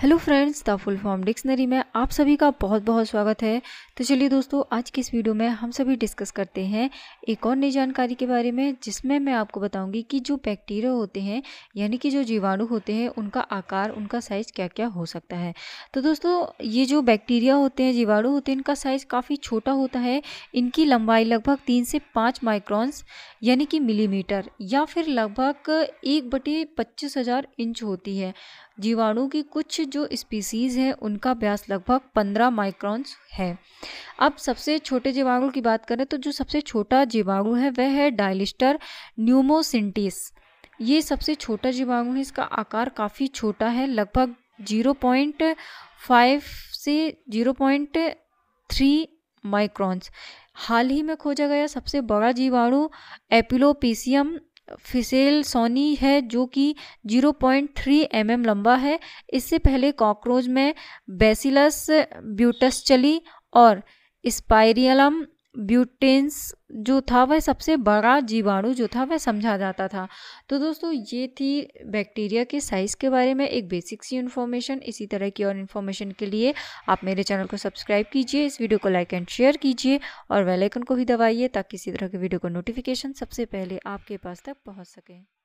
hello friends the full form dictionary में आप सभी का बहुत बहुत स्वागत है तो चलिए दोस्तों आज की इस वीडियो में हम सभी डिस्कस करते हैं एक और नई जानकारी के बारे में जिसमें मैं आपको बताऊंगी कि जो बैक्टीरिया होते हैं यानी कि जो जीवाणु होते हैं उनका आकार उनका साइज़ क्या क्या हो सकता है तो दोस्तों ये जो बैक्टीरिया होते हैं जीवाणु होते हैं इनका साइज़ काफ़ी छोटा होता है इनकी लंबाई लगभग तीन से पाँच माइक्रॉन्स यानी कि मिलीमीटर या फिर लगभग एक बटे पच्चीस हज़ार इंच होती है जीवाणु की कुछ जो स्पीसीज़ है उनका व्यास लगभग पंद्रह माइक्रॉन्स है अब सबसे छोटे जीवाणु की बात करें तो जो सबसे छोटा जीवाणु है वह है डायलिस्टर न्यूमोसिंटिस ये सबसे छोटा जीवाणु है इसका आकार काफ़ी छोटा है लगभग जीरो पॉइंट फाइव से जीरो पॉइंट थ्री माइक्रॉन्स हाल ही में खोजा गया सबसे बड़ा जीवाणु एपिलोपीसियम फिसेल सोनी है जो कि 0.3 पॉइंट mm लंबा है इससे पहले कॉकरोच में बेसिलस ब्यूटस चली और स्पाइरियलम ब्यूटेंस जो था वह सबसे बड़ा जीवाणु जो था वह समझा जाता था तो दोस्तों ये थी बैक्टीरिया के साइज़ के बारे में एक बेसिक सी इन्फॉर्मेशन इसी तरह की और इन्फॉर्मेशन के लिए आप मेरे चैनल को सब्सक्राइब कीजिए इस वीडियो को लाइक एंड शेयर कीजिए और वेलाइकन को भी दबाइए ताकि इसी तरह की वीडियो को नोटिफिकेशन सबसे पहले आपके पास तक पहुँच सकें